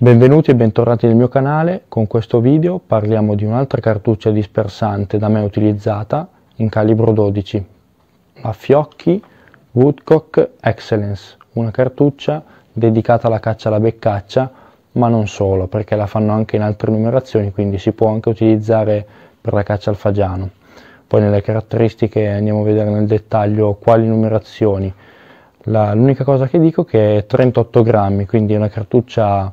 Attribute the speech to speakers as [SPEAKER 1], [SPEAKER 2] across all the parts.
[SPEAKER 1] Benvenuti e bentornati nel mio canale, con questo video parliamo di un'altra cartuccia dispersante da me utilizzata in calibro 12, la fiocchi Woodcock Excellence, una cartuccia dedicata alla caccia alla beccaccia, ma non solo, perché la fanno anche in altre numerazioni, quindi si può anche utilizzare per la caccia al fagiano. Poi nelle caratteristiche andiamo a vedere nel dettaglio quali numerazioni. l'unica cosa che dico è che è 38 grammi, quindi è una cartuccia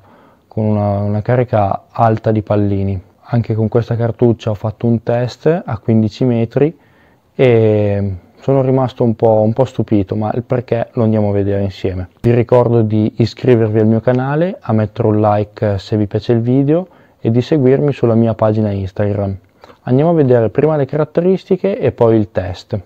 [SPEAKER 1] con una, una carica alta di pallini. Anche con questa cartuccia ho fatto un test a 15 metri e sono rimasto un po', un po', stupito, ma il perché lo andiamo a vedere insieme. Vi ricordo di iscrivervi al mio canale, a mettere un like se vi piace il video e di seguirmi sulla mia pagina Instagram. Andiamo a vedere prima le caratteristiche e poi il test.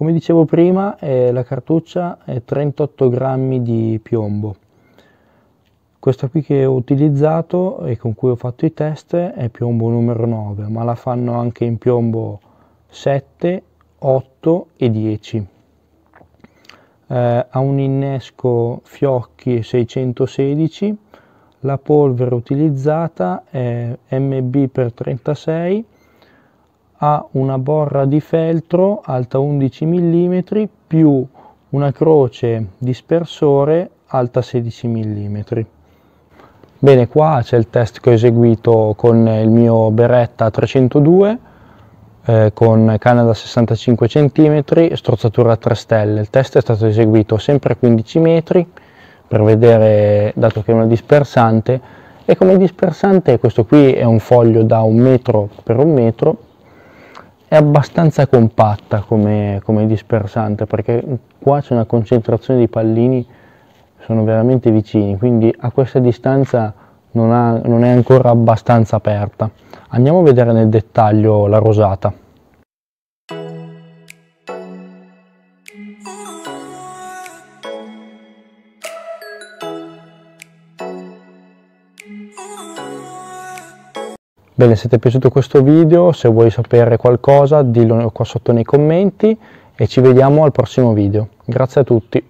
[SPEAKER 1] Come dicevo prima, eh, la cartuccia è 38 grammi di piombo. Questa qui che ho utilizzato e con cui ho fatto i test è piombo numero 9, ma la fanno anche in piombo 7, 8 e 10. Eh, ha un innesco fiocchi 616, la polvere utilizzata è MB per 36 ha una borra di feltro alta 11 mm più una croce dispersore alta 16 mm. Bene, qua c'è il test che ho eseguito con il mio Beretta 302 eh, con canna da 65 cm e strozzatura a 3 stelle. Il test è stato eseguito sempre a 15 metri per vedere, dato che è una dispersante, e come dispersante questo qui è un foglio da un metro per un metro è abbastanza compatta come, come dispersante perché qua c'è una concentrazione di pallini sono veramente vicini quindi a questa distanza non, ha, non è ancora abbastanza aperta andiamo a vedere nel dettaglio la rosata Bene, se ti è piaciuto questo video, se vuoi sapere qualcosa, dillo qua sotto nei commenti e ci vediamo al prossimo video. Grazie a tutti.